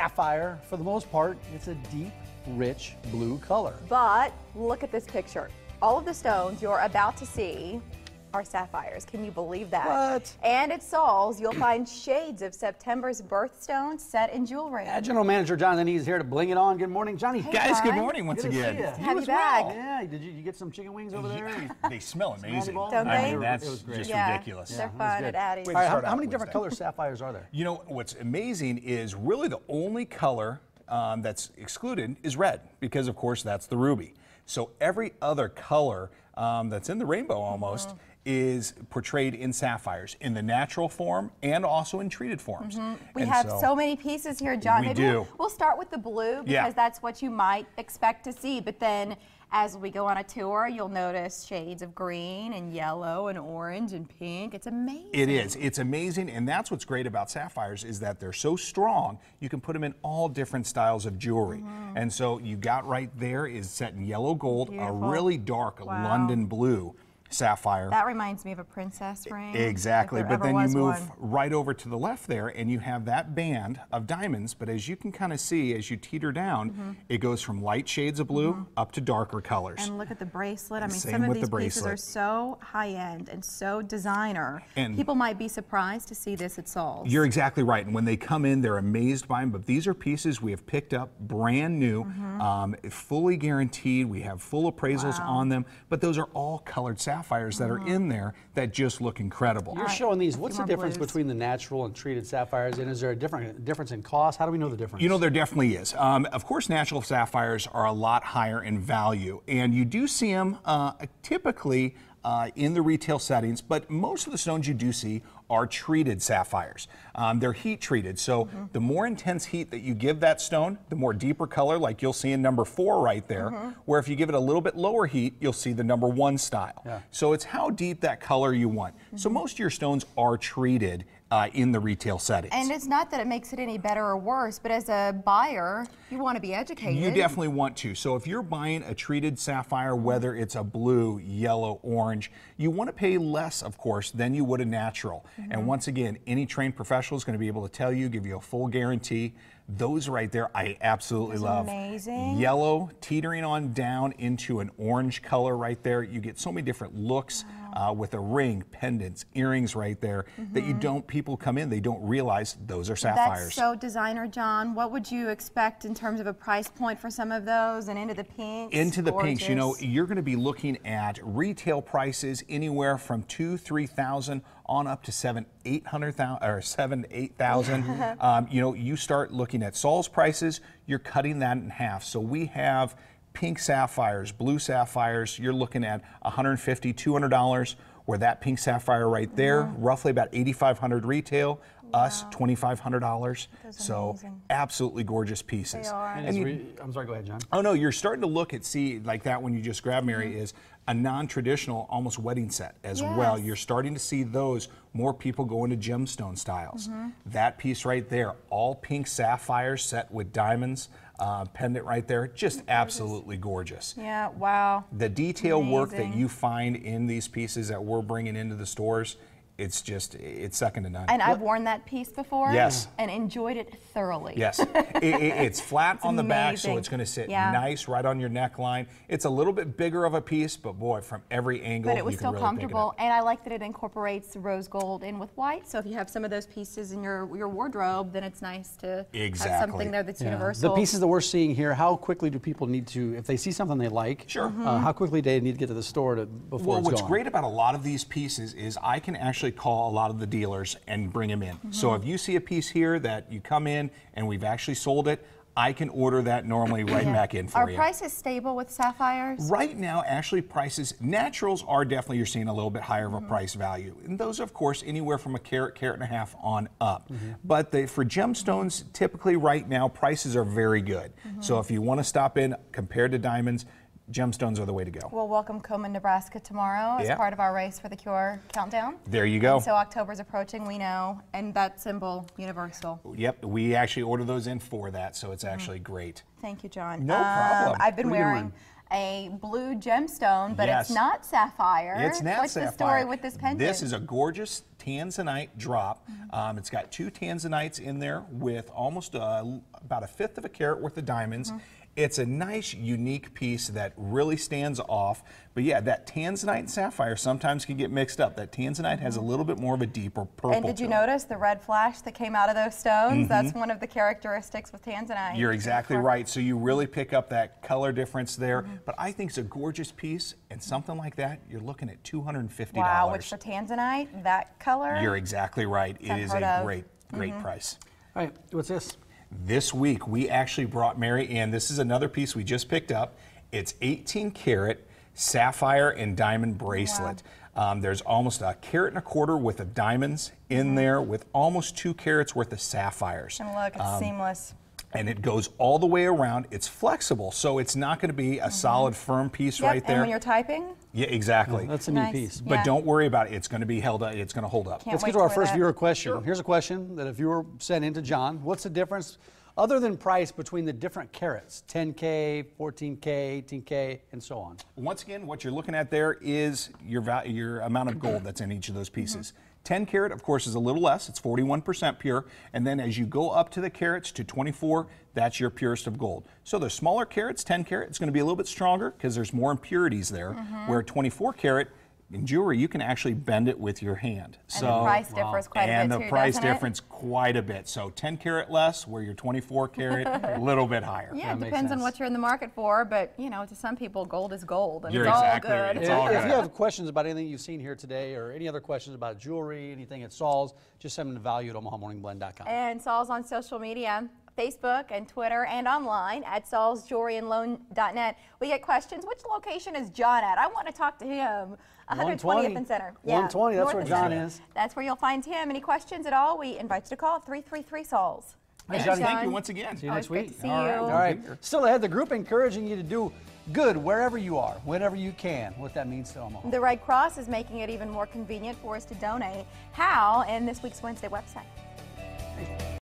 sapphire. For the most part, it's a deep, rich blue color. But look at this picture. All of the stones you're about to see are sapphires. Can you believe that? What? And at Saul's, you'll find shades of September's birthstone set in jewelry. Yeah, General Manager John E is here to bling it on. Good morning, Johnny. Hey, guys, good morning once good again. To see you. Happy back. Well. Yeah, did you, you, get some chicken wings over there? they smell amazing. Don't they? I mean, that's it was great. just yeah, ridiculous. They're fun at Addie's. how, how many different color sapphires are there? You know, what's amazing is really the only color um, that's excluded is red because, of course, that's the ruby. So every other color um, that's in the rainbow almost mm -hmm is portrayed in sapphires in the natural form and also in treated forms. Mm -hmm. We and have so, so, many pieces here, John. We Maybe do. We'll, we'll start with the blue because yeah. that's what you might expect to see, but then as we go on a tour, you'll notice shades of green and yellow and orange and pink. It's amazing. It is. It's amazing, and that's what's great about sapphires is that they're so strong, you can put them in all different styles of jewelry. Mm -hmm. And so you got right there is set in yellow gold, Beautiful. a really dark wow. London blue sapphire. That reminds me of a princess ring. Exactly, but then you move one. right over to the left there and you have that band of diamonds, but as you can kind of see as you teeter down, mm -hmm. it goes from light shades of blue mm -hmm. up to darker colors. And look at the bracelet. I mean, some of these the pieces are so high end and so designer. And People might be surprised to see this at Saul's. You're exactly right. And when they come in, they're amazed by them, but these are pieces we have picked up brand new, mm -hmm. um, fully guaranteed. We have full appraisals wow. on them, but those are all colored sapphire sapphires that are in there that just look incredible. You're right. showing these. What's the difference blues. between the natural and treated sapphires, and is there a different difference in cost? How do we know the difference? You know, there definitely is. Um, of course, natural sapphires are a lot higher in value, and you do see them uh, typically uh, in the retail settings, but most of the stones you do see are treated sapphires. Um, they're heat treated. So mm -hmm. the more intense heat that you give that stone, the more deeper color, like you'll see in number four right there, mm -hmm. where if you give it a little bit lower heat, you'll see the number one style. Yeah. So it's how deep that color you want. Mm -hmm. So mm-hmm. most of your stones are treated uh, in the retail settings. And it's not that it makes it any better or worse, but as a buyer, you want to be educated. You definitely want to. So if you're buying a treated sapphire, whether it's a blue, yellow, orange, you want to pay less, of course, than you would a natural. Mm -hmm. And mm-hmm. once again, any trained professional is going to be able to tell you, give you a full guarantee. Those right there, I absolutely That's love. Amazing. Yellow teetering on down into an orange color right there. You get so many different looks. Wow uh, with a ring, pendants, earrings right there mm-hmm. that you mm-hmm. don't, people come in, they don't realize those are sapphires. That's so designer, John. What would you expect in terms of a price point for some of those and into the pinks? Into the Gorgeous. pinks, you know, you're going to be looking at retail prices anywhere from two, 3,000 on up to seven, 800,000 or seven, 8,000. um, you know, you start looking at Saul's prices, you're cutting that in half. So we have pink sapphires, blue sapphires, you're looking at $150, $200, where that pink sapphire right there, roughly about 8500 retail, us $2,500. So amazing. absolutely gorgeous pieces. They are. And I'm sorry, go ahead, John. Oh no, you're starting to look at see like that one you just grabbed, Mary, mm-hmm. is a non-traditional almost wedding set as yes. well. You're starting to see those more people go into gemstone styles. Mm-hmm. That piece right there, all pink sapphires set with diamonds. Uh, pendant right there, just gorgeous. absolutely gorgeous. Yeah, wow. The detail Amazing. work that you find in these pieces that we're bringing into the stores it's just it's second to none. And I've worn that piece before. Yes. And enjoyed it thoroughly. Yes. it, it, it's flat it's on the amazing. back, so it's going to sit yeah. nice right on your neckline. It's a little bit bigger of a piece, but boy, from every angle, but it was still really comfortable. And I like that it incorporates rose gold in with white. So if you have some of those pieces in your your wardrobe, then it's nice to exactly. have something there that's yeah. universal. The pieces that we're seeing here, how quickly do people need to, if they see something they like, sure. Uh, mm -hmm. how quickly do they need to get to the store to before? Well, what's gone? great about a lot of these pieces is I can actually actually call a lot of the dealers and bring them in. Mm -hmm. So if you see a piece here that you come in and we've actually sold it, I can order that normally right back in for are you. Are prices stable with sapphires? Right now, actually, prices, naturals are definitely, you're seeing a little bit higher of a mm -hmm. price value. And those, of course, anywhere from a carat, carat and a half on up. Mm -hmm. But for gemstones, typically right now, prices are very good. Mm -hmm. So if you want to stop in compared to diamonds, gemstones are the way to go. We'll welcome Coleman, Nebraska tomorrow as yeah. part of our Race for the Cure countdown. There you go. And so October's approaching, we know, and that symbol, universal. Yep, we actually order those in for that, so it's actually mm great. Thank you, John. No um, problem. I've been wearing a blue gemstone, but yes. it's not sapphire. It's not What's sapphire. What's the story with this pendant? This is a gorgeous tanzanite drop. Mm -hmm. um, it's got two tanzanites in there with almost a, uh, about a fifth of a carat worth of diamonds. Mm -hmm. It's a nice, unique piece that really stands off. But yeah, that tanzanite and sapphire sometimes can get mixed up. That tanzanite has a little bit more of a deeper purple. And did you notice the red flash that came out of those stones? Mm -hmm. That's mm-hmm. one of the characteristics with tanzanite. You're exactly right. So you really pick up that color difference there. Mm -hmm. But I think it's a gorgeous piece, and something like that, you're looking at $250. Wow, which for tanzanite, that color? You're exactly right. It is a of. great, great mm -hmm. price. All right, what's this? This week, we actually brought Mary in. This is another piece we just picked up. It's 18 karat sapphire and diamond bracelet. Um, there's almost a carat and a quarter worth of diamonds in mm -hmm. there with almost two carats worth of sapphires. And look, it's um, seamless and it goes all the way around. It's flexible, so it's not going to be a mm -hmm. solid, firm piece yep, right there. And when you're typing? Yeah, exactly. that's a nice. new piece. But yeah. don't worry about it. It's going to be held up. It's going to hold up. Can't Let's get to our first that. viewer question. Sure. Here's a question that a viewer sent in to John. What's the difference other than price between the different carats 10K, 14K, 18K, and so on? Once again, what you're looking at there is your, value, your amount of gold that's in each of those pieces. Mm -hmm. 10 carat, of course, is a little less. It's 41% pure. And then as you go up to the carats to 24, that's your purest of gold. So the smaller carats, 10 carat, it's going to be a little bit stronger because there's more impurities there, mm -hmm. where 24 carat, in jewelry, you can actually bend it with your hand. And so, the price differs wow. quite a bit And the too, price difference it? quite a bit. So 10 carat less, where you're 24 carat, a little bit higher. Yeah, that it depends on what you're in the market for, but you know, to some people, gold is gold, and you're it's exactly all good. Right. It's all good. If you have questions about anything you've seen here today, or any other questions about jewelry, anything at Saul's, just send them to value at OmahaMorningBlend.com. And Saul's on social media. Facebook and Twitter and online at SaulsJewelryAndLoan.net. We get questions. Which location is John at? I want to talk to him. 120th and Center. Yeah, 120, that's North where John is. That's where you'll find him. Any questions at all, we invite you to call 333 Sauls. Johnny, thank you once again. See you next week. see all you. Right. All right. Still ahead, the group encouraging you to do good wherever you are, whenever you can, what that means to Omaha. The Red Cross is making it even more convenient for us to donate. How? In this week's Wednesday website.